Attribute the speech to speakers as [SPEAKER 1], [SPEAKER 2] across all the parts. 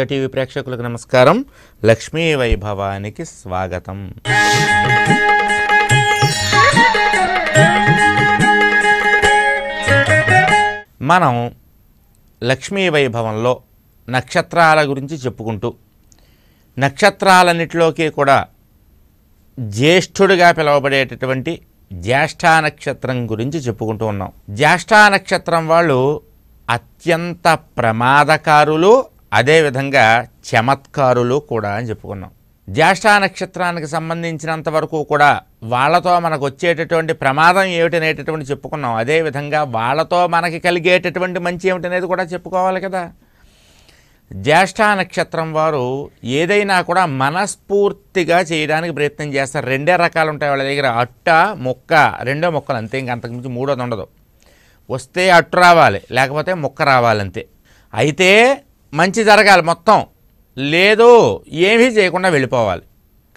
[SPEAKER 1] Teja TV ప్రేక్షకులకు నమస్కారం లక్ష్మీ వైభవానికి స్వాగతం మనం లక్ష్మీ వైభవంలో నక్షత్రాల గురించి చెప్పుకుంటూ నక్షత్రాలన్నిటిలోకి కూడా జ్యేష్ఠుడిగా పిలువబడేటటువంటి జ్యేష్ఠా నక్షత్రం గురించి చెప్పుకుంటూ ఉన్నాం జ్యేష్ఠా నక్షత్రం వాళ్ళు అత్యంత ప్రమాదకారులు అదేవిధంగా చమత్కారులు కూడా అని చెప్పుకున్నాం జ్యేష్ఠా నక్షత్రానికి సంబంధించినంత వరకు కూడా వాళ్ళతో మనకు వచ్చేటటువంటి ప్రమాదం ఏమిటనేటటువంటి చెప్పుకున్నాం అదేవిధంగా వాళ్ళతో మనకి కలిగేటటువంటి మంచి ఏమిటనేది కూడా చెప్పుకోవాలి కదా జ్యేష్ఠా నక్షత్రం వారు ఏదైనా కూడా మనస్ఫూర్తిగా చేయడానికి ప్రయత్నం చేస్తారు రెండే రకాలు ఉంటాయి వాళ్ళ దగ్గర అట్ట మొక్క రెండో మొక్కలు అంతే ఇంకా అంతకుమించి మూడోది ఉండదు వస్తే అట్టు రావాలి లేకపోతే మొక్క రావాలంతే అయితే మంచి జరగాలి మొత్తం లేదు ఏమీ చేయకుండా వెళ్ళిపోవాలి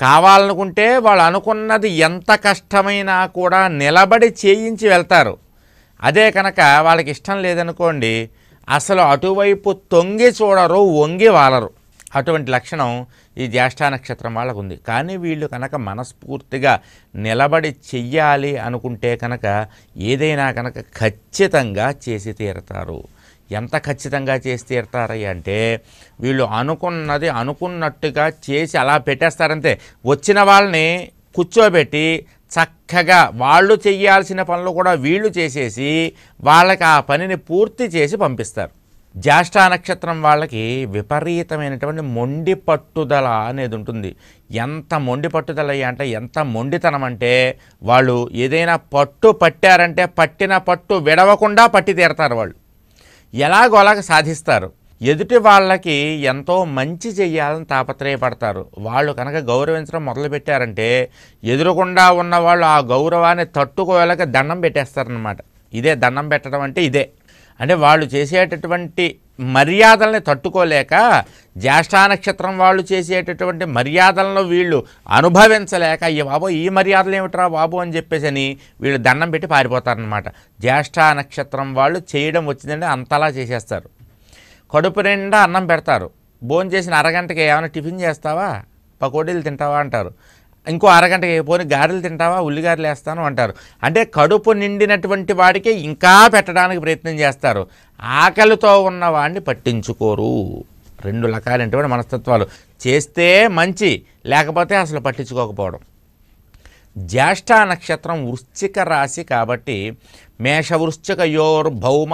[SPEAKER 1] కావాలనుకుంటే వాళ్ళు అనుకున్నది ఎంత కష్టమైనా కూడా నిలబడి చేయించి వెళ్తారు అదే కనుక వాళ్ళకి ఇష్టం లేదనుకోండి అసలు అటువైపు తొంగి చూడరు వంగి వాలరు అటువంటి లక్షణం ఈ జ్యేష్ఠా నక్షత్రం వాళ్ళకు ఉంది కానీ వీళ్ళు కనుక మనస్ఫూర్తిగా నిలబడి చెయ్యాలి అనుకుంటే కనుక ఏదైనా కనుక ఖచ్చితంగా చేసి తీరతారు ఎంత ఖచ్చితంగా చేసి తీరుతారయ్య అంటే వీళ్ళు అనుకున్నది అనుకున్నట్టుగా చేసి అలా పెట్టేస్తారంతే వచ్చిన వాళ్ళని కూర్చోబెట్టి చక్కగా వాళ్ళు చేయాల్సిన పనులు కూడా వీళ్ళు చేసేసి వాళ్ళకి ఆ పనిని పూర్తి చేసి పంపిస్తారు జ్యేష్ఠ నక్షత్రం వాళ్ళకి విపరీతమైనటువంటి మొండి పట్టుదల అనేది ఉంటుంది ఎంత మొండి పట్టుదల అంటే ఎంత మొండితనం అంటే వాళ్ళు ఏదైనా పట్టు పట్టారంటే పట్టిన పట్టు విడవకుండా పట్టి తీరతారు వాళ్ళు ఎలాగోలాగ సాధిస్తారు ఎదుటి వాళ్ళకి ఎంతో మంచి చెయ్యాలని తాపత్రయపడతారు వాళ్ళు కనుక గౌరవించడం మొదలుపెట్టారంటే ఎదురుకుండా ఉన్న వాళ్ళు ఆ గౌరవాన్ని తట్టుకోలేక దండం పెట్టేస్తారనమాట ఇదే దండం పెట్టడం అంటే ఇదే అంటే వాళ్ళు చేసేటటువంటి మర్యాదల్ని తట్టుకోలేక నక్షత్రం వాళ్ళు చేసేటటువంటి మర్యాదలను వీళ్ళు అనుభవించలేక ఈ బాబు ఈ మర్యాదలు ఏమిట్రా బాబు అని చెప్పేసి అని వీళ్ళు దండం పెట్టి పారిపోతారనమాట నక్షత్రం వాళ్ళు చేయడం వచ్చిందంటే అంతలా చేసేస్తారు కడుపు నిండా అన్నం పెడతారు భోజనం చేసిన అరగంటకి ఏమైనా టిఫిన్ చేస్తావా పకోడీలు తింటావా అంటారు ఇంకో అరగంటకి పోని గారెలు తింటావా ఉల్లిగారెలు వేస్తాను అంటారు అంటే కడుపు నిండినటువంటి వాడికి ఇంకా పెట్టడానికి ప్రయత్నం చేస్తారు ఆకలితో ఉన్నవాడిని పట్టించుకోరు రెండు రకాలైనటువంటి మనస్తత్వాలు చేస్తే మంచి లేకపోతే అసలు పట్టించుకోకపోవడం జ్యేష్ఠ నక్షత్రం వృశ్చిక రాశి కాబట్టి మేష వృశ్చిక యోర్ భౌమ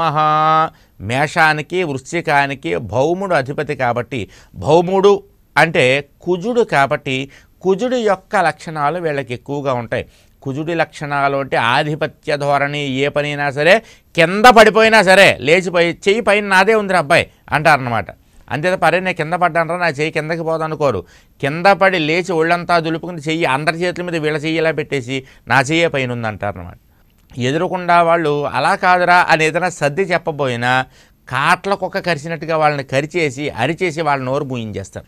[SPEAKER 1] మేషానికి వృశ్చికానికి భౌముడు అధిపతి కాబట్టి భౌముడు అంటే కుజుడు కాబట్టి కుజుడు యొక్క లక్షణాలు వీళ్ళకి ఎక్కువగా ఉంటాయి కుజుడి లక్షణాలు అంటే ఆధిపత్య ధోరణి ఏ పనైనా సరే కింద పడిపోయినా సరే లేచిపోయి చెయ్యి పైన నాదే ఉంది అబ్బాయి అంటారనమాట అంతే పరే నేను కింద పడ్డానరా నా చెయ్యి కిందకి పోదనుకోరు కింద పడి లేచి ఒళ్ళంతా దులుపుకుని చెయ్యి అందరి చేతుల మీద వీళ్ళ చెయ్యిలా పెట్టేసి నా చెయ్యే పైన ఉందంటారనమాట ఎదురకుండా వాళ్ళు అలా కాదురా అని ఏదైనా సర్ది చెప్పబోయినా కాట్లకొక్క కరిచినట్టుగా వాళ్ళని కరిచేసి అరిచేసి వాళ్ళ నోరు మూయించేస్తారు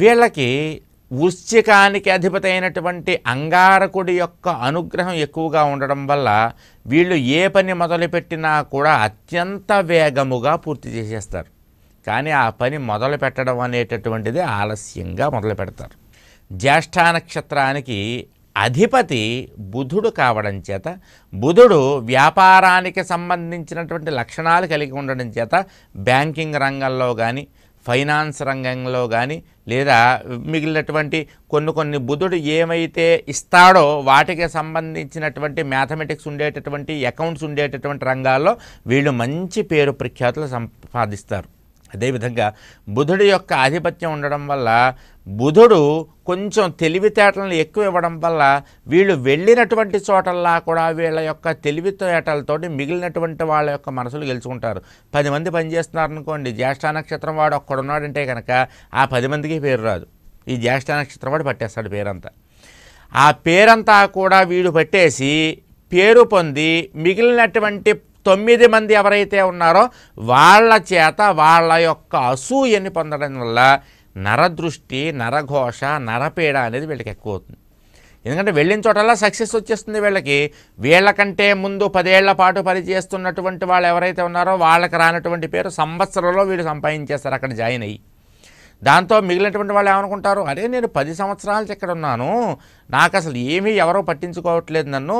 [SPEAKER 1] వీళ్ళకి వృశ్చికానికి అధిపతి అయినటువంటి అంగారకుడి యొక్క అనుగ్రహం ఎక్కువగా ఉండడం వల్ల వీళ్ళు ఏ పని మొదలుపెట్టినా కూడా అత్యంత వేగముగా పూర్తి చేసేస్తారు కానీ ఆ పని మొదలు పెట్టడం అనేటటువంటిది ఆలస్యంగా మొదలు పెడతారు జ్యేష్ఠానక్షత్రానికి నక్షత్రానికి అధిపతి బుధుడు కావడం చేత బుధుడు వ్యాపారానికి సంబంధించినటువంటి లక్షణాలు కలిగి ఉండడం చేత బ్యాంకింగ్ రంగంలో కానీ ఫైనాన్స్ రంగంలో కానీ లేదా మిగిలినటువంటి కొన్ని కొన్ని బుధుడు ఏమైతే ఇస్తాడో వాటికి సంబంధించినటువంటి మ్యాథమెటిక్స్ ఉండేటటువంటి అకౌంట్స్ ఉండేటటువంటి రంగాల్లో వీళ్ళు మంచి పేరు ప్రఖ్యాతులు సంపాదిస్తారు అదేవిధంగా బుధుడి యొక్క ఆధిపత్యం ఉండడం వల్ల బుధుడు కొంచెం తెలివితేటలను ఎక్కువ ఇవ్వడం వల్ల వీళ్ళు వెళ్ళినటువంటి చోటల్లా కూడా వీళ్ళ యొక్క తెలివితేటలతోటి మిగిలినటువంటి వాళ్ళ యొక్క మనసులు గెలుచుకుంటారు పది మంది పనిచేస్తున్నారనుకోండి జ్యేష్ఠ నక్షత్రం వాడు ఒక్కడున్నాడంటే కనుక ఆ పది మందికి పేరు రాదు ఈ జ్యేష్ఠ నక్షత్రం వాడు పట్టేస్తాడు పేరంతా ఆ పేరంతా కూడా వీడు పట్టేసి పేరు పొంది మిగిలినటువంటి తొమ్మిది మంది ఎవరైతే ఉన్నారో వాళ్ళ చేత వాళ్ళ యొక్క అసూయని పొందడం వల్ల నరదృష్టి నరఘోష నరపీడ అనేది వీళ్ళకి ఎక్కువ అవుతుంది ఎందుకంటే వెళ్ళిన చోటల్లా సక్సెస్ వచ్చేస్తుంది వీళ్ళకి వీళ్ళకంటే ముందు పదేళ్ల పాటు పనిచేస్తున్నటువంటి వాళ్ళు ఎవరైతే ఉన్నారో వాళ్ళకి రానటువంటి పేరు సంవత్సరంలో వీళ్ళు సంపాదించేస్తారు అక్కడ జాయిన్ అయ్యి దాంతో మిగిలినటువంటి వాళ్ళు ఏమనుకుంటారు అరే నేను పది సంవత్సరాలు ఇక్కడ ఉన్నాను నాకు అసలు ఏమీ ఎవరో పట్టించుకోవట్లేదు నన్ను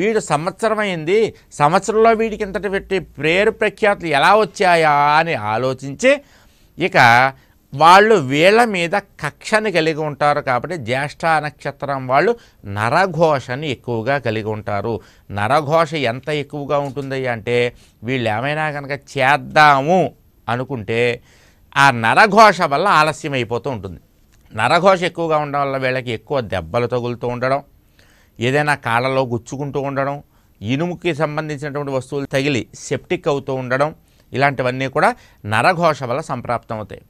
[SPEAKER 1] వీడు సంవత్సరం అయింది సంవత్సరంలో వీడికి ఇంతటి పెట్టి ప్రేరు ప్రఖ్యాతులు ఎలా వచ్చాయా అని ఆలోచించి ఇక వాళ్ళు వీళ్ళ మీద కక్షని కలిగి ఉంటారు కాబట్టి జ్యేష్ఠ నక్షత్రం వాళ్ళు నరఘోషని ఎక్కువగా కలిగి ఉంటారు నరఘోష ఎంత ఎక్కువగా ఉంటుంది అంటే వీళ్ళు ఏమైనా కనుక చేద్దాము అనుకుంటే ఆ నరఘోష వల్ల ఆలస్యం అయిపోతూ ఉంటుంది నరఘోష ఎక్కువగా ఉండడం వల్ల వీళ్ళకి ఎక్కువ దెబ్బలు తగులుతూ ఉండడం ఏదైనా కాళ్ళలో గుచ్చుకుంటూ ఉండడం ఇనుముకి సంబంధించినటువంటి వస్తువులు తగిలి సెప్టిక్ అవుతూ ఉండడం ఇలాంటివన్నీ కూడా నరఘోష వల్ల సంప్రాప్తం అవుతాయి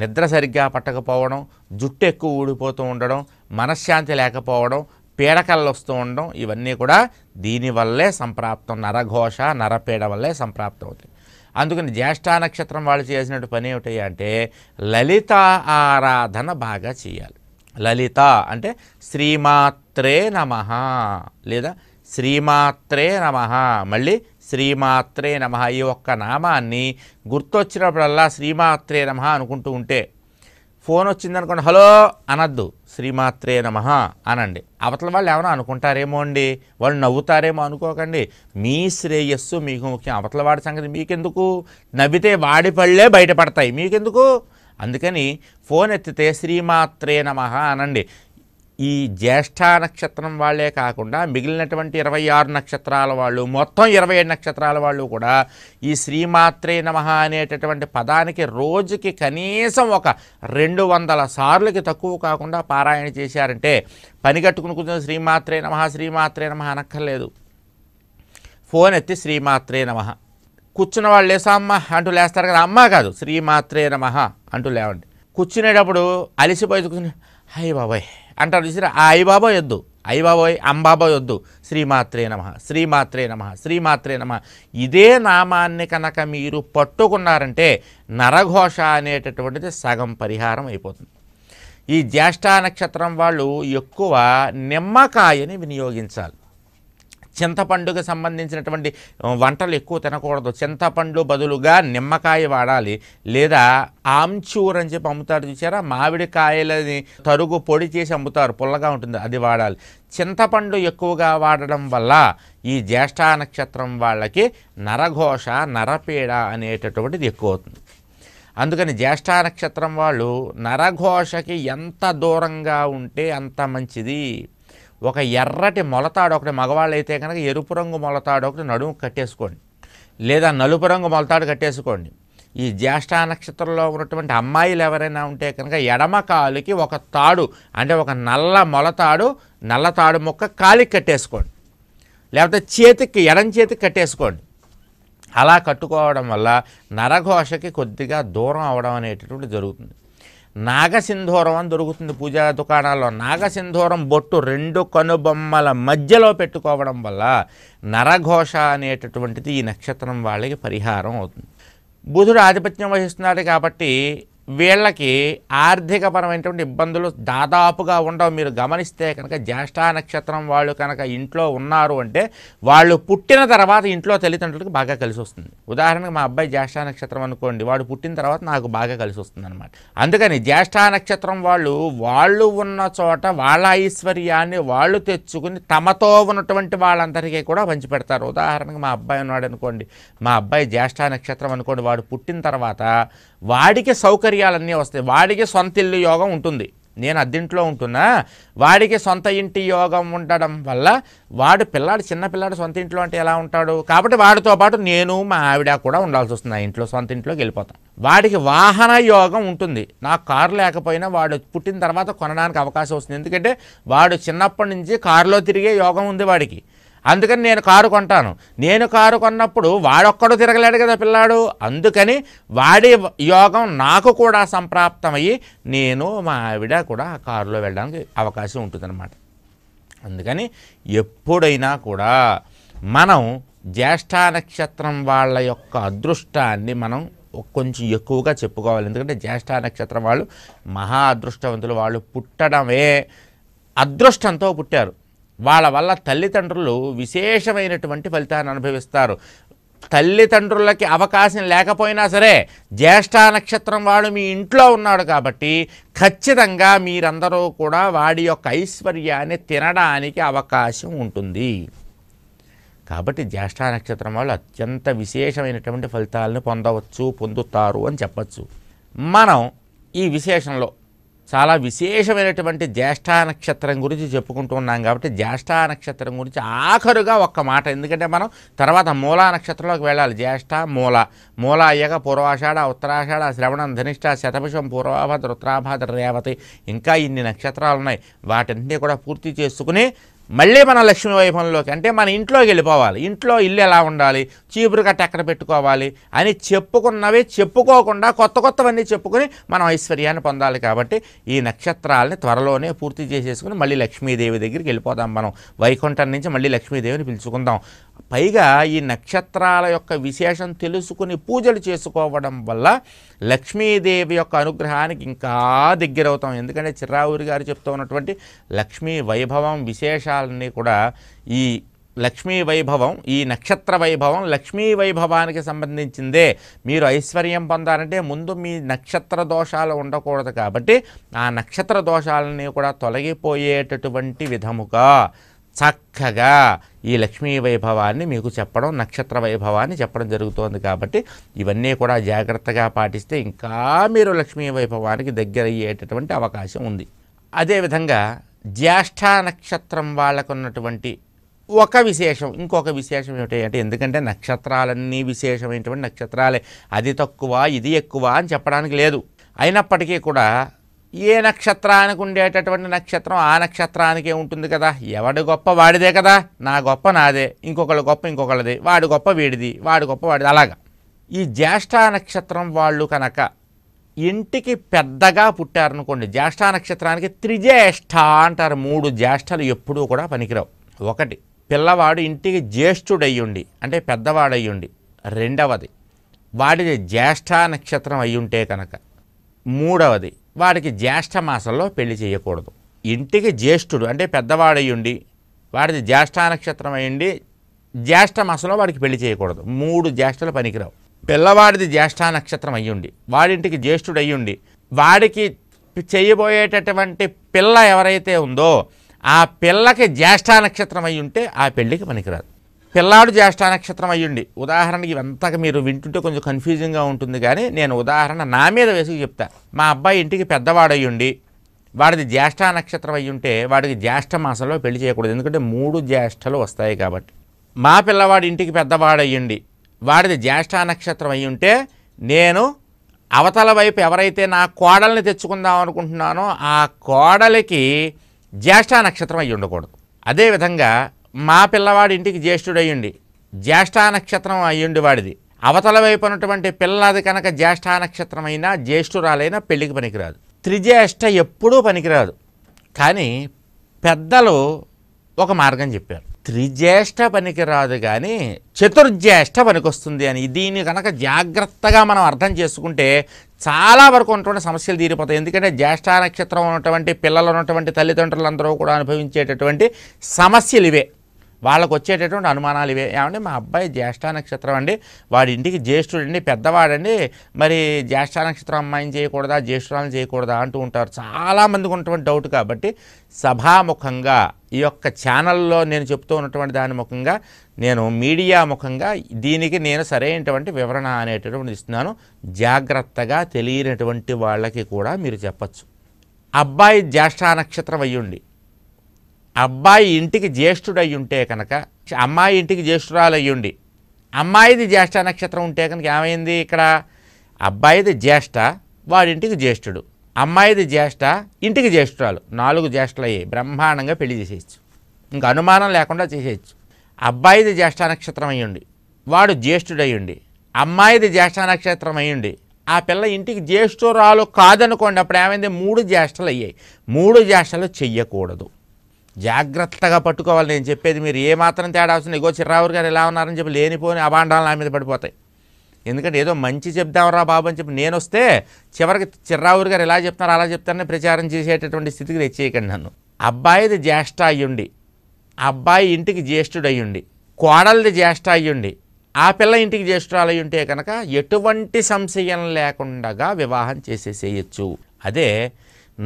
[SPEAKER 1] నిద్ర సరిగ్గా పట్టకపోవడం జుట్టు ఎక్కువ ఊడిపోతూ ఉండడం మనశ్శాంతి లేకపోవడం పీడకళ్ళు వస్తూ ఉండడం ఇవన్నీ కూడా దీనివల్లే సంప్రాప్తం నరఘోష నరపీడ వల్లే సంప్రాప్తం అవుతాయి అందుకని జ్యేష్ఠా నక్షత్రం వాళ్ళు చేసినట్టు పని ఏమిటి అంటే లలిత ఆరాధన బాగా చేయాలి లలిత అంటే శ్రీమాత్రే నమ లేదా శ్రీమాత్రే నమ మళ్ళీ శ్రీమాత్రే నమ ఈ ఒక్క నామాన్ని గుర్తొచ్చినప్పుడల్లా శ్రీమాత్రే నమ అనుకుంటూ ఉంటే ఫోన్ వచ్చిందనుకోండి హలో అనద్దు శ్రీమాత్రే నమ అనండి అవతల వాళ్ళు ఏమైనా అనుకుంటారేమో అండి వాళ్ళు నవ్వుతారేమో అనుకోకండి మీ శ్రేయస్సు మీకు ముఖ్యం అవతల వాడి సంగతి మీకెందుకు నవ్వితే వాడి పళ్ళే బయటపడతాయి మీకెందుకు అందుకని ఫోన్ ఎత్తితే శ్రీమాత్రే నమ అనండి ఈ జ్యేష్ఠ నక్షత్రం వాళ్లే కాకుండా మిగిలినటువంటి ఇరవై ఆరు నక్షత్రాల వాళ్ళు మొత్తం ఇరవై ఏడు నక్షత్రాల వాళ్ళు కూడా ఈ శ్రీమాత్రే నమ అనేటటువంటి పదానికి రోజుకి కనీసం ఒక రెండు వందల సార్లకి తక్కువ కాకుండా పారాయణ చేశారంటే పని కట్టుకుని కూర్చొని శ్రీమాత్రే నమ శ్రీమాత్రే నమ అనక్కర్లేదు ఫోన్ ఎత్తి శ్రీమాత్రే నమ కూర్చున్న వాళ్ళు లేసా అమ్మ అంటూ లేస్తారు కదా అమ్మ కాదు శ్రీమాత్రే నమ అంటూ లేవండి కూర్చునేటప్పుడు అలిసిపోయి కూర్చుని హాయ్ బాబాయ్ అంటారు చూసారా ఆ అయ్యబాబా వద్దు అయ్యబాబోయ్ అంబాబా వద్దు శ్రీమాత్రే నమ శ్రీమాత్రే నమ శ్రీమాత్రే నమ ఇదే నామాన్ని కనుక మీరు పట్టుకున్నారంటే నరఘోష అనేటటువంటిది సగం పరిహారం అయిపోతుంది ఈ జ్యేష్ఠా నక్షత్రం వాళ్ళు ఎక్కువ నిమ్మకాయని వినియోగించాలి చింతపండుకి సంబంధించినటువంటి వంటలు ఎక్కువ తినకూడదు చింతపండు బదులుగా నిమ్మకాయ వాడాలి లేదా ఆమ్చూర్ అని చెప్పి అమ్ముతారు చూసారా మామిడికాయలని తరుగు పొడి చేసి అమ్ముతారు పుల్లగా ఉంటుంది అది వాడాలి చింతపండు ఎక్కువగా వాడడం వల్ల ఈ జ్యేష్ఠ నక్షత్రం వాళ్ళకి నరఘోష నరపీడ అనేటటువంటిది ఎక్కువ అవుతుంది అందుకని జ్యేష్ఠ నక్షత్రం వాళ్ళు నరఘోషకి ఎంత దూరంగా ఉంటే అంత మంచిది ఒక ఎర్రటి మొలతాడు ఒకటి మగవాళ్ళు అయితే కనుక ఎరుపు రంగు మొలతాడు ఒకటి నడుము కట్టేసుకోండి లేదా నలుపు రంగు మొలతాడు కట్టేసుకోండి ఈ జ్యేష్ఠ నక్షత్రంలో ఉన్నటువంటి అమ్మాయిలు ఎవరైనా ఉంటే కనుక ఎడమ కాలుకి ఒక తాడు అంటే ఒక నల్ల మొలతాడు నల్ల తాడు మొక్క కాలికి కట్టేసుకోండి లేకపోతే చేతికి ఎడం చేతికి కట్టేసుకోండి అలా కట్టుకోవడం వల్ల నరఘోషకి కొద్దిగా దూరం అవడం అనేటటువంటి జరుగుతుంది నాగసింధూరం అని దొరుకుతుంది పూజా దుకాణాల్లో నాగసింధూరం బొట్టు రెండు కనుబొమ్మల మధ్యలో పెట్టుకోవడం వల్ల నరఘోష అనేటటువంటిది ఈ నక్షత్రం వాళ్ళకి పరిహారం అవుతుంది బుధుడు ఆధిపత్యం వహిస్తున్నాడు కాబట్టి వీళ్ళకి ఆర్థికపరమైనటువంటి ఇబ్బందులు దాదాపుగా ఉండవు మీరు గమనిస్తే కనుక జ్యేష్ఠా నక్షత్రం వాళ్ళు కనుక ఇంట్లో ఉన్నారు అంటే వాళ్ళు పుట్టిన తర్వాత ఇంట్లో తల్లిదండ్రులకు బాగా కలిసి వస్తుంది ఉదాహరణకు మా అబ్బాయి జ్యేష్ఠా నక్షత్రం అనుకోండి వాడు పుట్టిన తర్వాత నాకు బాగా కలిసి వస్తుంది అనమాట అందుకని జ్యేష్ఠా నక్షత్రం వాళ్ళు వాళ్ళు ఉన్న చోట వాళ్ళ ఐశ్వర్యాన్ని వాళ్ళు తెచ్చుకుని తమతో ఉన్నటువంటి వాళ్ళందరికీ కూడా పంచిపెడతారు ఉదాహరణకు మా అబ్బాయి ఉన్నాడు అనుకోండి మా అబ్బాయి జ్యేష్ఠా నక్షత్రం అనుకోండి వాడు పుట్టిన తర్వాత వాడికి సౌకర్యం ఇంద్రియాలన్నీ వస్తాయి వాడికి సొంత ఇల్లు యోగం ఉంటుంది నేను అద్దింట్లో ఉంటున్నా వాడికి సొంత ఇంటి యోగం ఉండడం వల్ల వాడు పిల్లాడు చిన్నపిల్లాడు సొంత ఇంట్లో అంటే ఎలా ఉంటాడు కాబట్టి వాడితో పాటు నేను మా ఆవిడ కూడా ఉండాల్సి వస్తుంది ఆ ఇంట్లో సొంత ఇంట్లోకి వెళ్ళిపోతాం వాడికి వాహన యోగం ఉంటుంది నాకు కారు లేకపోయినా వాడు పుట్టిన తర్వాత కొనడానికి అవకాశం వస్తుంది ఎందుకంటే వాడు చిన్నప్పటి నుంచి కారులో తిరిగే యోగం ఉంది వాడికి అందుకని నేను కారు కొంటాను నేను కారు కొన్నప్పుడు వాడొక్కడు తిరగలేడు కదా పిల్లాడు అందుకని వాడి యోగం నాకు కూడా సంప్రాప్తమయ్యి నేను మా ఆవిడ కూడా కారులో వెళ్ళడానికి అవకాశం ఉంటుందన్నమాట అందుకని ఎప్పుడైనా కూడా మనం జ్యేష్ఠ నక్షత్రం వాళ్ళ యొక్క అదృష్టాన్ని మనం కొంచెం ఎక్కువగా చెప్పుకోవాలి ఎందుకంటే జ్యేష్ఠ నక్షత్రం వాళ్ళు మహా అదృష్టవంతులు వాళ్ళు పుట్టడమే అదృష్టంతో పుట్టారు వాళ్ళ వల్ల తల్లిదండ్రులు విశేషమైనటువంటి ఫలితాన్ని అనుభవిస్తారు తల్లిదండ్రులకి అవకాశం లేకపోయినా సరే జ్యేష్ఠ నక్షత్రం వాడు మీ ఇంట్లో ఉన్నాడు కాబట్టి ఖచ్చితంగా మీరందరూ కూడా వాడి యొక్క ఐశ్వర్యాన్ని తినడానికి అవకాశం ఉంటుంది కాబట్టి జ్యేష్ఠ నక్షత్రం వాళ్ళు అత్యంత విశేషమైనటువంటి ఫలితాలను పొందవచ్చు పొందుతారు అని చెప్పచ్చు మనం ఈ విశేషంలో చాలా విశేషమైనటువంటి జ్యేష్ఠా నక్షత్రం గురించి చెప్పుకుంటూ ఉన్నాం కాబట్టి జ్యేష్ఠా నక్షత్రం గురించి ఆఖరుగా ఒక్క మాట ఎందుకంటే మనం తర్వాత మూలా నక్షత్రంలోకి వెళ్ళాలి జ్యేష్ఠ మూల మూల అయ్యాక పూర్వాషాఢ ఉత్తరాషాఢ శ్రవణం ధనిష్ట శతభుషం పూర్వాభద్ర ఉత్తరాభద్ర రేవతి ఇంకా ఇన్ని నక్షత్రాలు ఉన్నాయి వాటన్నిటినీ కూడా పూర్తి చేసుకుని మళ్ళీ మన లక్ష్మీ వైభవంలోకి అంటే మన ఇంట్లోకి వెళ్ళిపోవాలి ఇంట్లో ఇల్లు ఎలా ఉండాలి చీపురు కట్ట ఎక్కడ పెట్టుకోవాలి అని చెప్పుకున్నవి చెప్పుకోకుండా కొత్త కొత్తవన్నీ చెప్పుకుని మనం ఐశ్వర్యాన్ని పొందాలి కాబట్టి ఈ నక్షత్రాలని త్వరలోనే పూర్తి చేసేసుకుని మళ్ళీ లక్ష్మీదేవి దగ్గరికి వెళ్ళిపోదాం మనం వైకుంఠం నుంచి మళ్ళీ లక్ష్మీదేవిని పిలుచుకుందాం పైగా ఈ నక్షత్రాల యొక్క విశేషం తెలుసుకుని పూజలు చేసుకోవడం వల్ల లక్ష్మీదేవి యొక్క అనుగ్రహానికి ఇంకా దగ్గరవుతాం ఎందుకంటే చిరావూరి గారు చెప్తూ ఉన్నటువంటి లక్ష్మీ వైభవం విశేషాలన్నీ కూడా ఈ లక్ష్మీ వైభవం ఈ నక్షత్ర వైభవం లక్ష్మీ వైభవానికి సంబంధించిందే మీరు ఐశ్వర్యం పొందాలంటే ముందు మీ నక్షత్ర దోషాలు ఉండకూడదు కాబట్టి ఆ నక్షత్ర దోషాలని కూడా తొలగిపోయేటటువంటి విధముగా చక్కగా ఈ లక్ష్మీ వైభవాన్ని మీకు చెప్పడం నక్షత్ర వైభవాన్ని చెప్పడం జరుగుతోంది కాబట్టి ఇవన్నీ కూడా జాగ్రత్తగా పాటిస్తే ఇంకా మీరు లక్ష్మీ వైభవానికి దగ్గర అయ్యేటటువంటి అవకాశం ఉంది అదేవిధంగా జ్యేష్ఠ నక్షత్రం వాళ్ళకున్నటువంటి ఒక విశేషం ఇంకొక విశేషం ఏమిటి అంటే ఎందుకంటే నక్షత్రాలన్నీ విశేషమైనటువంటి నక్షత్రాలే అది తక్కువ ఇది ఎక్కువ అని చెప్పడానికి లేదు అయినప్పటికీ కూడా ఏ నక్షత్రానికి ఉండేటటువంటి నక్షత్రం ఆ నక్షత్రానికే ఉంటుంది కదా ఎవడు గొప్ప వాడిదే కదా నా గొప్ప నాదే ఇంకొకళ్ళ గొప్ప ఇంకొకళ్ళది వాడు గొప్ప వీడిది వాడు గొప్ప వాడిది అలాగా ఈ జ్యేష్ఠ నక్షత్రం వాళ్ళు కనుక ఇంటికి పెద్దగా పుట్టారనుకోండి జ్యేష్ఠ నక్షత్రానికి త్రిజ్యేష్ఠ అంటారు మూడు జ్యేష్ఠలు ఎప్పుడూ కూడా పనికిరావు ఒకటి పిల్లవాడు ఇంటికి జ్యేష్ఠుడయ్యుండి అంటే పెద్దవాడయ్యుండి రెండవది వాడిది జ్యేష్ఠ నక్షత్రం అయ్యుంటే కనుక మూడవది వాడికి జ్యేష్ఠ మాసంలో పెళ్లి చేయకూడదు ఇంటికి జ్యేష్ఠుడు అంటే పెద్దవాడయ్యుండి వాడిది జ్యేష్ఠ నక్షత్రం అయ్యుండి జ్యేష్ఠ మాసంలో వాడికి పెళ్లి చేయకూడదు మూడు జ్యేష్ఠలు పనికిరావు పిల్లవాడిది జ్యేష్ఠ నక్షత్రం అయ్యుండి వాడింటికి జ్యేష్ఠుడు అయ్యుండి వాడికి చేయబోయేటటువంటి పిల్ల ఎవరైతే ఉందో ఆ పిల్లకి జ్యేష్ఠా నక్షత్రం అయి ఉంటే ఆ పెళ్ళికి పనికిరాదు పిల్లాడు జ్యేష్ఠ నక్షత్రం అయ్యుండి ఉదాహరణకి ఇవంతగా మీరు వింటుంటే కొంచెం కన్ఫ్యూజింగ్గా ఉంటుంది కానీ నేను ఉదాహరణ నా మీద వేసుకు చెప్తా మా అబ్బాయి ఇంటికి పెద్దవాడయ్యండి వాడిది జ్యేష్ఠా నక్షత్రం అయ్యుంటే వాడికి జ్యేష్ఠ మాసంలో పెళ్లి చేయకూడదు ఎందుకంటే మూడు జ్యేష్ఠలు వస్తాయి కాబట్టి మా పిల్లవాడి ఇంటికి పెద్దవాడయ్యండి వాడిది జ్యేష్ఠా నక్షత్రం అయ్యుంటే నేను అవతల వైపు ఎవరైతే నా కోడల్ని తెచ్చుకుందాం అనుకుంటున్నానో ఆ కోడలికి జ్యేష్ఠ నక్షత్రం అయి ఉండకూడదు అదేవిధంగా మా పిల్లవాడి ఇంటికి జ్యేష్ఠుడు అయ్యుండి జ్యేష్ఠ నక్షత్రం అయ్యుండి వాడిది అవతల వైపు ఉన్నటువంటి పిల్లది కనుక జ్యేష్ఠ అయినా జ్యేష్ఠురాలైనా పెళ్లికి పనికిరాదు త్రిజ్యేష్ఠ ఎప్పుడూ పనికిరాదు కానీ పెద్దలు ఒక మార్గం చెప్పారు త్రిజ్యేష్ఠ పనికి రాదు కానీ చతుర్జ్యేష్ఠ వస్తుంది అని దీన్ని కనుక జాగ్రత్తగా మనం అర్థం చేసుకుంటే చాలా వరకు ఉన్నటువంటి సమస్యలు తీరిపోతాయి ఎందుకంటే జ్యేష్ఠ నక్షత్రం ఉన్నటువంటి పిల్లలు ఉన్నటువంటి తల్లిదండ్రులందరూ కూడా అనుభవించేటటువంటి సమస్యలు ఇవే వాళ్ళకు వచ్చేటటువంటి అనుమానాలు ఇవే ఏమంటే మా అబ్బాయి జ్యేష్ఠ నక్షత్రం అండి వాడి ఇంటికి జ్యేష్ఠుడు అండి పెద్దవాడండి మరి జ్యేష్ఠ నక్షత్రం అమ్మాయిని చేయకూడదా జ్యేష్ఠురాలను చేయకూడదా అంటూ ఉంటారు చాలామందికి ఉన్నటువంటి డౌట్ కాబట్టి సభాముఖంగా ఈ యొక్క ఛానల్లో నేను చెప్తూ ఉన్నటువంటి దాని ముఖంగా నేను మీడియా ముఖంగా దీనికి నేను సరైనటువంటి వివరణ అనేటటువంటి ఇస్తున్నాను జాగ్రత్తగా తెలియనటువంటి వాళ్ళకి కూడా మీరు చెప్పచ్చు అబ్బాయి జ్యేష్ఠ నక్షత్రం అయ్యుండి అబ్బాయి ఇంటికి జ్యేష్ఠుడయి ఉంటే కనుక అమ్మాయి ఇంటికి జ్యేష్ఠురాలయ్యుండి అమ్మాయిది జ్యేష్ఠ నక్షత్రం ఉంటే కనుక ఏమైంది ఇక్కడ అబ్బాయిది జ్యేష్ఠ వాడింటికి జ్యేష్ఠుడు అమ్మాయిది జ్యేష్ఠ ఇంటికి జ్యేష్ఠురాలు నాలుగు జ్యేష్ఠులయ్యి బ్రహ్మాండంగా పెళ్లి చేసేయచ్చు ఇంకా అనుమానం లేకుండా చేసేయచ్చు అబ్బాయిది జ్యేష్ఠ నక్షత్రం అయ్యుండి వాడు జ్యేష్ఠుడయ్యుండి అమ్మాయిది జ్యేష్ఠ నక్షత్రం అయ్యుండి ఆ పిల్ల ఇంటికి జ్యేష్ఠురాలు కాదనుకోండి అప్పుడు ఏమైంది మూడు జ్యేష్ఠలు అయ్యాయి మూడు జ్యేష్ఠలు చెయ్యకూడదు జాగ్రత్తగా పట్టుకోవాలి నేను చెప్పేది మీరు ఏ మాత్రం తేడా వస్తుంది ఇగో చిర్రావు గారు ఎలా ఉన్నారని చెప్పి లేనిపోని అభాండాలు నా మీద పడిపోతాయి ఎందుకంటే ఏదో మంచి చెప్దాంరా బాబు అని చెప్పి నేను వస్తే చివరికి చిర్రావు గారు ఎలా చెప్తారో అలా చెప్తారని ప్రచారం చేసేటటువంటి స్థితికి తెచ్చేయకండి నన్ను అబ్బాయిది జ్యేష్ఠ అయ్యుండి అబ్బాయి ఇంటికి జ్యేష్ఠుడు అయ్యుండి కోడలిది జ్యేష్ఠ అయ్యుండి ఆ పిల్ల ఇంటికి జ్యేష్ఠురాలు ఉంటే కనుక ఎటువంటి సంశయం లేకుండా వివాహం చేసేసేయచ్చు అదే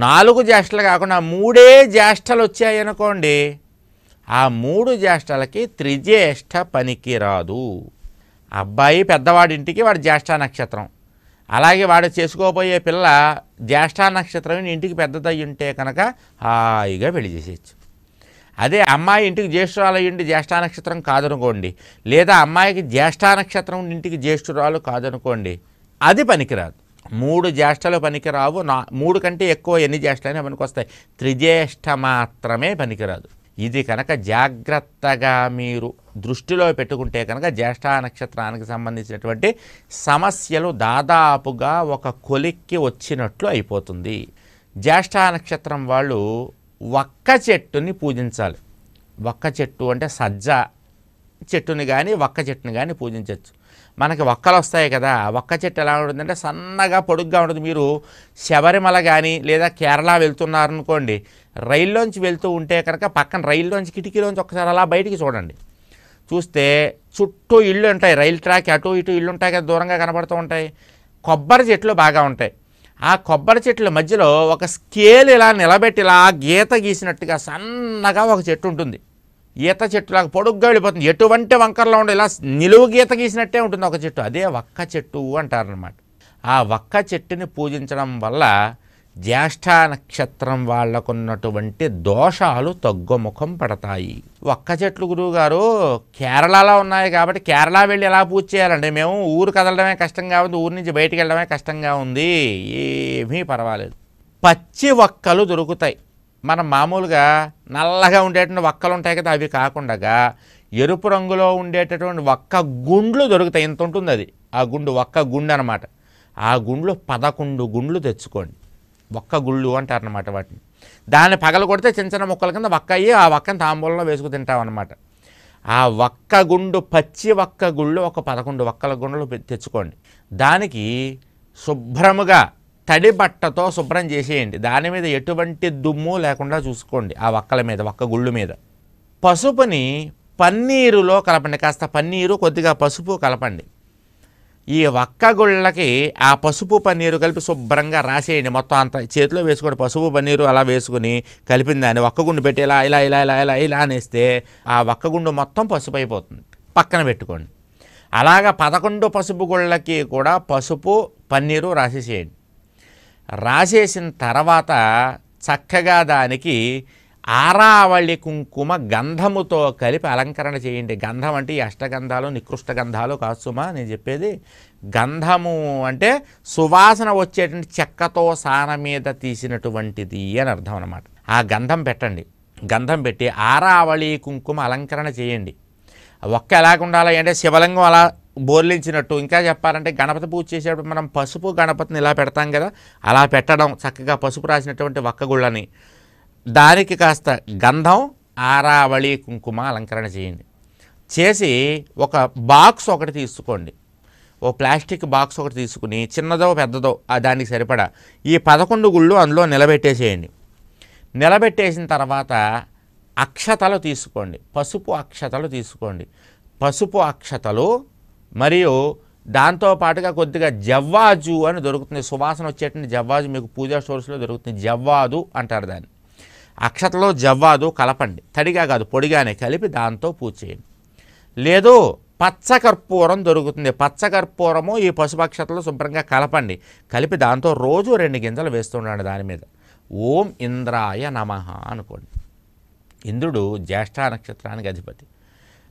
[SPEAKER 1] నాలుగు జ్యేష్ఠలు కాకుండా మూడే జ్యేష్ఠలు వచ్చాయనుకోండి ఆ మూడు జ్యేష్ఠలకి త్రిజ్యేష్ఠ పనికిరాదు అబ్బాయి పెద్దవాడింటికి వాడు జ్యేష్ఠ నక్షత్రం అలాగే వాడు చేసుకోబోయే పిల్ల జ్యేష్ఠ నక్షత్రం ఇంటికి పెద్దదయ్యి ఉంటే కనుక హాయిగా పెళ్లి చేసేయచ్చు అదే అమ్మాయి ఇంటికి జ్యేష్ఠురాలు అయ్యింటి జ్యేష్ఠ నక్షత్రం కాదనుకోండి లేదా అమ్మాయికి జ్యేష్ఠ నక్షత్రం ఇంటికి జ్యేష్ఠురాలు కాదనుకోండి అది పనికిరాదు మూడు జ్యేష్ఠలు పనికిరావు నా మూడు కంటే ఎక్కువ ఎన్ని జ్యేష్ఠలైనా పనికొస్తాయి త్రిజ్యేష్ఠ మాత్రమే పనికిరాదు ఇది కనుక జాగ్రత్తగా మీరు దృష్టిలో పెట్టుకుంటే కనుక జ్యేష్ఠ నక్షత్రానికి సంబంధించినటువంటి సమస్యలు దాదాపుగా ఒక కొలిక్కి వచ్చినట్లు అయిపోతుంది జ్యేష్ఠ నక్షత్రం వాళ్ళు ఒక్క చెట్టుని పూజించాలి ఒక్క చెట్టు అంటే సజ్జ చెట్టుని కానీ ఒక్క చెట్టుని కానీ పూజించవచ్చు మనకి ఒక్కలు వస్తాయి కదా ఒక్క చెట్టు ఎలా ఉంటుందంటే సన్నగా పొడుగ్గా ఉంటుంది మీరు శబరిమల కానీ లేదా కేరళ వెళ్తున్నారనుకోండి రైల్లోంచి వెళ్తూ ఉంటే కనుక పక్కన రైల్లోంచి కిటికీలోంచి ఒకసారి అలా బయటికి చూడండి చూస్తే చుట్టూ ఇళ్ళు ఉంటాయి రైల్ ట్రాక్ అటు ఇటు ఇళ్ళు ఉంటాయి కదా దూరంగా కనబడుతూ ఉంటాయి కొబ్బరి చెట్లు బాగా ఉంటాయి ఆ కొబ్బరి చెట్ల మధ్యలో ఒక స్కేల్ ఇలా నిలబెట్టి ఇలా గీత గీసినట్టుగా సన్నగా ఒక చెట్టు ఉంటుంది ఈత చెట్టులాగా పొడుగ్గా వెళ్ళిపోతుంది ఎటువంటి వంకరలో ఉండే ఇలా నిలువు గీత గీసినట్టే ఉంటుంది ఒక చెట్టు అదే వక్క చెట్టు అంటారనమాట ఆ వక్క చెట్టుని పూజించడం వల్ల జ్యేష్ఠ నక్షత్రం వాళ్లకున్నటువంటి దోషాలు తగ్గుముఖం పడతాయి ఒక్క చెట్లు గురువుగారు కేరళలో ఉన్నాయి కాబట్టి కేరళ వెళ్ళి ఎలా పూజ చేయాలండి మేము ఊరు కదలడమే కష్టంగా ఉంది ఊరు నుంచి బయటికి వెళ్ళడమే కష్టంగా ఉంది ఏమీ పర్వాలేదు పచ్చి ఒక్కలు దొరుకుతాయి మనం మామూలుగా నల్లగా ఉండేటువంటి వక్కలు ఉంటాయి కదా అవి కాకుండా ఎరుపు రంగులో ఉండేటటువంటి ఒక్క గుండ్లు దొరుకుతాయి ఇంత ఉంటుంది అది ఆ గుండు ఒక్క గుండు అనమాట ఆ గుండ్లు పదకొండు గుండ్లు తెచ్చుకోండి ఒక్క గుళ్ళు అంటారనమాట వాటిని దాన్ని పగల కొడితే చిన్న చిన్న మొక్కల కింద ఒక్క అయ్యి ఆ ఒక్కని తాంబూలంలో వేసుకుని తింటామన్నమాట ఆ ఒక్క గుండు పచ్చి ఒక్క గుళ్ళు ఒక పదకొండు ఒక్కల గుండెలు తెచ్చుకోండి దానికి శుభ్రముగా తడి బట్టతో శుభ్రం చేసేయండి దాని మీద ఎటువంటి దుమ్ము లేకుండా చూసుకోండి ఆ వక్కల మీద వక్క గుళ్ళు మీద పసుపుని పన్నీరులో కలపండి కాస్త పన్నీరు కొద్దిగా పసుపు కలపండి ఈ వక్క గుళ్ళకి ఆ పసుపు పన్నీరు కలిపి శుభ్రంగా రాసేయండి మొత్తం అంత చేతిలో వేసుకోండి పసుపు పన్నీరు అలా వేసుకుని కలిపిన దాన్ని వక్క గుండు పెట్టి ఇలా ఇలా ఇలా ఇలా ఇలా ఇలా అనేస్తే ఆ వక్క గుండు మొత్తం పసుపు అయిపోతుంది పక్కన పెట్టుకోండి అలాగ పదకొండు పసుపు గుళ్ళకి కూడా పసుపు పన్నీరు రాసేసేయండి రాసేసిన తర్వాత చక్కగా దానికి ఆరావళి కుంకుమ గంధముతో కలిపి అలంకరణ చేయండి గంధం అంటే ఈ అష్టగంధాలు నికృష్ట గంధాలు కాసుమా నేను చెప్పేది గంధము అంటే సువాసన వచ్చేటువంటి చెక్కతో సాన మీద తీసినటువంటిది అని అర్థం అనమాట ఆ గంధం పెట్టండి గంధం పెట్టి ఆరావళి కుంకుమ అలంకరణ చేయండి ఒక్క ఉండాలి అంటే శివలింగం అలా బోర్లించినట్టు ఇంకా చెప్పాలంటే గణపతి పూజ చేసేటప్పుడు మనం పసుపు గణపతిని ఇలా పెడతాం కదా అలా పెట్టడం చక్కగా పసుపు రాసినటువంటి వక్కగుళ్ళని దానికి కాస్త గంధం ఆరావళి కుంకుమ అలంకరణ చేయండి చేసి ఒక బాక్స్ ఒకటి తీసుకోండి ఓ ప్లాస్టిక్ బాక్స్ ఒకటి తీసుకుని చిన్నదో పెద్దదో దానికి సరిపడా ఈ పదకొండు గుళ్ళు అందులో నిలబెట్టేసేయండి నిలబెట్టేసిన తర్వాత అక్షతలు తీసుకోండి పసుపు అక్షతలు తీసుకోండి పసుపు అక్షతలు మరియు దాంతోపాటుగా కొద్దిగా జవ్వాజు అని దొరుకుతుంది సువాసన వచ్చేటువంటి జవ్వాజు మీకు పూజా స్టోర్స్లో దొరుకుతుంది జవ్వాదు అంటారు దాన్ని అక్షతలో జవ్వాదు కలపండి తడిగా కాదు పొడిగానే కలిపి దాంతో పూజ చేయండి లేదు పచ్చకర్పూరం దొరుకుతుంది పచ్చకర్పూరము ఈ పశుపక్షతలు శుభ్రంగా కలపండి కలిపి దాంతో రోజు రెండు గింజలు వేస్తుండండి దాని మీద ఓం ఇంద్రాయ నమ అనుకోండి ఇంద్రుడు జ్యేష్ఠ నక్షత్రానికి అధిపతి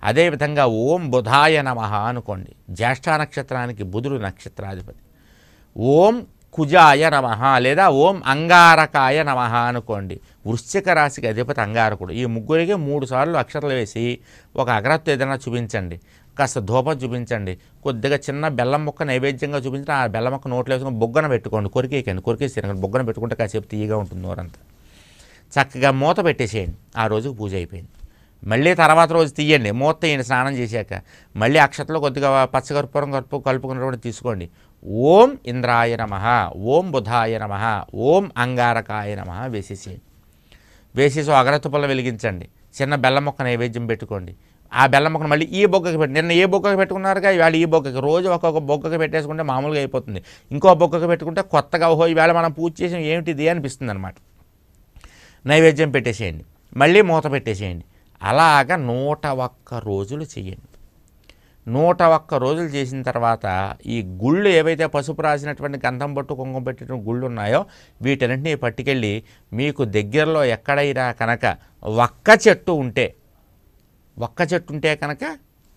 [SPEAKER 1] అదేవిధంగా ఓం బుధాయ నమ అనుకోండి జ్యేష్ఠ నక్షత్రానికి బుధుడు నక్షత్రాధిపతి ఓం కుజాయ నమ లేదా ఓం అంగారకాయ నమ అనుకోండి వృశ్చిక రాశికి అధిపతి అంగారకుడు ఈ ముగ్గురికి మూడు సార్లు అక్షరాలు వేసి ఒక అగ్రత్తు ఏదైనా చూపించండి కాస్త ధూపం చూపించండి కొద్దిగా చిన్న బెల్లం మొక్క నైవేద్యంగా చూపించిన ఆ బెల్లం మొక్క నోట్లో వేసుకుని బొగ్గన పెట్టుకోండి కొరికేయకండి కొరికేసి తినకండి బొగ్గన పెట్టుకుంటే కాసేపు తీయగా ఉంటుంది నోరంతా చక్కగా మూత పెట్టేసేయండి ఆ రోజుకు పూజ అయిపోయింది మళ్ళీ తర్వాత రోజు తీయండి మూత ఈయన స్నానం చేశాక మళ్ళీ అక్షతలో కొద్దిగా పచ్చకర్పూరం కలుపు కలుపుకున్నటువంటి తీసుకోండి ఓం ఇంద్రాయ నమ ఓం బుధాయ నమ ఓం అంగారకాయ నమ వేసేసేయండి వేసేసి అగరత్తు వెలిగించండి చిన్న బెల్లం మొక్క నైవేద్యం పెట్టుకోండి ఆ బెల్లం మొక్కను మళ్ళీ ఈ బొగ్గకి పెట్టి నిన్న ఏ బొగ్గకి పెట్టుకున్నారుగా ఇవాళ ఈ బొగ్గకి రోజు ఒక్కొక్క బొగ్గకి పెట్టేసుకుంటే మామూలుగా అయిపోతుంది ఇంకో బొగ్గకి పెట్టుకుంటే కొత్తగా ఓహో ఈవేళ మనం పూజ చేసాం ఏమిటిది అనిపిస్తుంది అనమాట నైవేద్యం పెట్టేసేయండి మళ్ళీ మూత పెట్టేసేయండి అలాగ నూట ఒక్క రోజులు చేయండి నూట ఒక్క రోజులు చేసిన తర్వాత ఈ గుళ్ళు ఏవైతే పసుపు రాసినటువంటి గంధం పట్టు కుంకుమ పెట్టిన గుళ్ళు ఉన్నాయో వీటన్నింటినీ పట్టుకెళ్ళి మీకు దగ్గరలో ఎక్కడైనా కనుక ఒక్క చెట్టు ఉంటే ఒక్క చెట్టు ఉంటే కనుక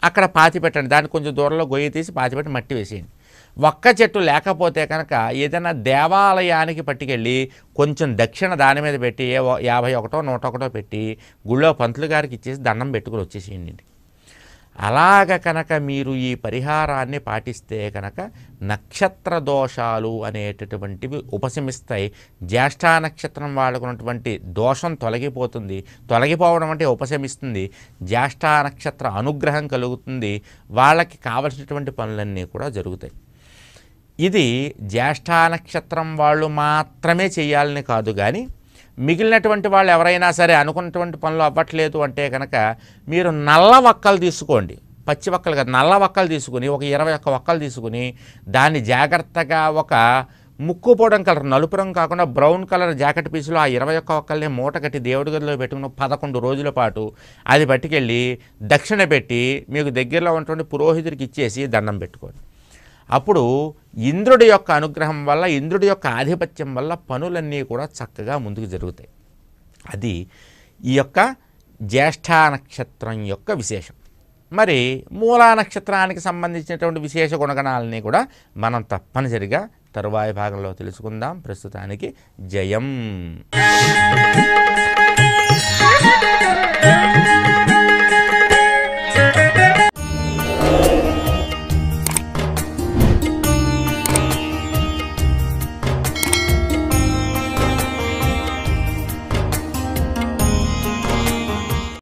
[SPEAKER 1] అక్కడ పాతి పెట్టండి దానికి కొంచెం దూరంలో గొయ్యి తీసి పాతి పెట్టి మట్టి వేసేయండి ఒక్క చెట్టు లేకపోతే కనుక ఏదైనా దేవాలయానికి పట్టుకెళ్ళి కొంచెం దక్షిణ దాని మీద పెట్టి ఏ యాభై ఒకటో నూట ఒకటో పెట్టి గుళ్ళో పంతులు గారికి ఇచ్చేసి దండం పెట్టుకుని వచ్చేసేయండి అలాగ కనుక మీరు ఈ పరిహారాన్ని పాటిస్తే కనుక నక్షత్ర దోషాలు అనేటటువంటివి ఉపశమిస్తాయి జ్యేష్ఠా నక్షత్రం వాళ్ళకున్నటువంటి దోషం తొలగిపోతుంది తొలగిపోవడం అంటే ఉపశమిస్తుంది జ్యేష్టా నక్షత్ర అనుగ్రహం కలుగుతుంది వాళ్ళకి కావలసినటువంటి పనులన్నీ కూడా జరుగుతాయి ఇది జ్యేష్ఠా నక్షత్రం వాళ్ళు మాత్రమే చేయాలని కాదు కానీ మిగిలినటువంటి వాళ్ళు ఎవరైనా సరే అనుకున్నటువంటి పనులు అవ్వట్లేదు అంటే కనుక మీరు నల్ల వక్కలు తీసుకోండి పచ్చి వక్కలు కాదు నల్ల వక్కలు తీసుకుని ఒక ఇరవై ఒక్క వక్కలు తీసుకుని దాన్ని జాగ్రత్తగా ఒక ముక్కుపోవడం కలర్ నలుపు రంగు కాకుండా బ్రౌన్ కలర్ జాకెట్ పీసులో ఆ ఇరవై ఒక్క ఒక్కల్ని మూట కట్టి దేవుడి గదిలో పెట్టుకున్న పదకొండు రోజుల పాటు అది పట్టుకెళ్ళి దక్షిణ పెట్టి మీకు దగ్గరలో ఉన్నటువంటి పురోహితుడికి ఇచ్చేసి దండం పెట్టుకోండి అప్పుడు ఇంద్రుడి యొక్క అనుగ్రహం వల్ల ఇంద్రుడి యొక్క ఆధిపత్యం వల్ల పనులన్నీ కూడా చక్కగా ముందుకు జరుగుతాయి అది ఈ యొక్క జ్యేష్ఠా నక్షత్రం యొక్క విశేషం మరి మూలా నక్షత్రానికి సంబంధించినటువంటి విశేష గుణగణాలని కూడా మనం తప్పనిసరిగా తరువాయి భాగంలో తెలుసుకుందాం ప్రస్తుతానికి జయం